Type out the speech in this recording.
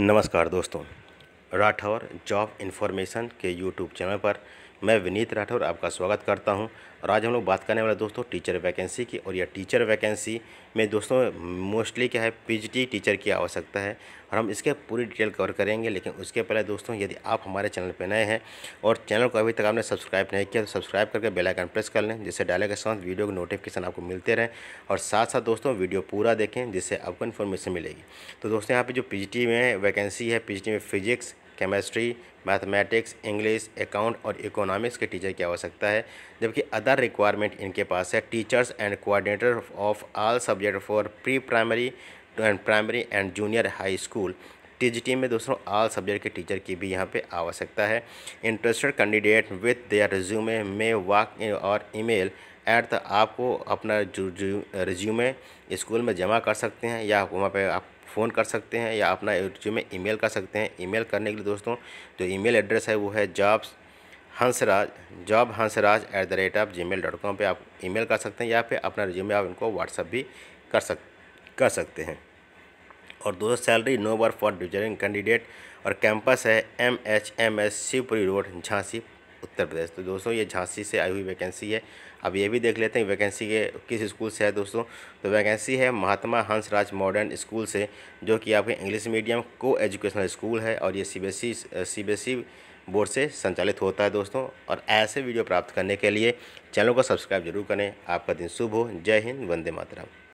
नमस्कार दोस्तों Rathore job information के यूट्यूब चैनल पर मैं विनीत राठौर आपका स्वागत करता हूं और आज हम लोग बात करने वाले दोस्तों टीचर वैकेंसी की और यह टीचर वैकेंसी में दोस्तों मोस्टली क्या है पीजीटी टीचर की आवश्यकता है और हम इसके पूरी डिटेल कवर करेंगे लेकिन उसके पहले दोस्तों यदि आप हमारे चैनल पर नए हैं और चैनल को अभी तक आपने सब्सक्राइब नहीं किया तो सब्सक्राइब करके बेलाइकन प्रेस कर लें जिससे डाले के साथ वीडियो के नोटिफिकेशन आपको मिलते रहें और साथ साथ दोस्तों वीडियो पूरा देखें जिससे आपको इन्फॉर्मेशन मिलेगी तो दोस्तों यहाँ पर जो पी में वैकेंसी है पी में physics chemistry mathematics English account और इकोनॉमिक्स के टीचर की आवश्यकता है जबकि अदर रिक्वायरमेंट इनके पास है teachers and coordinator of all subject for pre primary and primary and junior high school T में दोस्तों ऑल सब्जेक्ट के टीचर की भी यहाँ पे आवश्यकता है interested candidate with their resume में वाक और ईमेल एट द तो आपको अपना रिज्यूमे स्कूल में जमा कर सकते हैं या वहाँ पे आप फ़ोन कर सकते हैं या अपना रिज्यूमे ईमेल कर सकते हैं ईमेल करने के लिए दोस्तों जो ईमेल एड्रेस है वो है jobs Hansraj job Hansraj at the rate of Gmail dot com पर आप ईमेल कर सकते हैं या फिर अपना रिज्यूमे आप इनको व्हाट्सअप भी कर सक कर सकते हैं और दो salary no work for deserving candidate और कैंपस है M H M S Shivpuri road Jhansi Uttar Pradesh तो दोस्तों ये झांसी से आई हुई वैकेंसी है अब ये भी देख लेते हैं वैकेंसी के किस स्कूल से है दोस्तों तो वैकेंसी है महात्मा हंसराज मॉडर्न स्कूल से जो कि आपके इंग्लिश मीडियम को एजुकेशनल स्कूल है और ये C B S E C B S E board से संचालित होता है दोस्तों और ऐसे वीडियो प्राप्त करने के लिए चैनल को सब्सक्राइब जरूर करें आपका दिन शुभ हो जय हिंद वंदे मातरम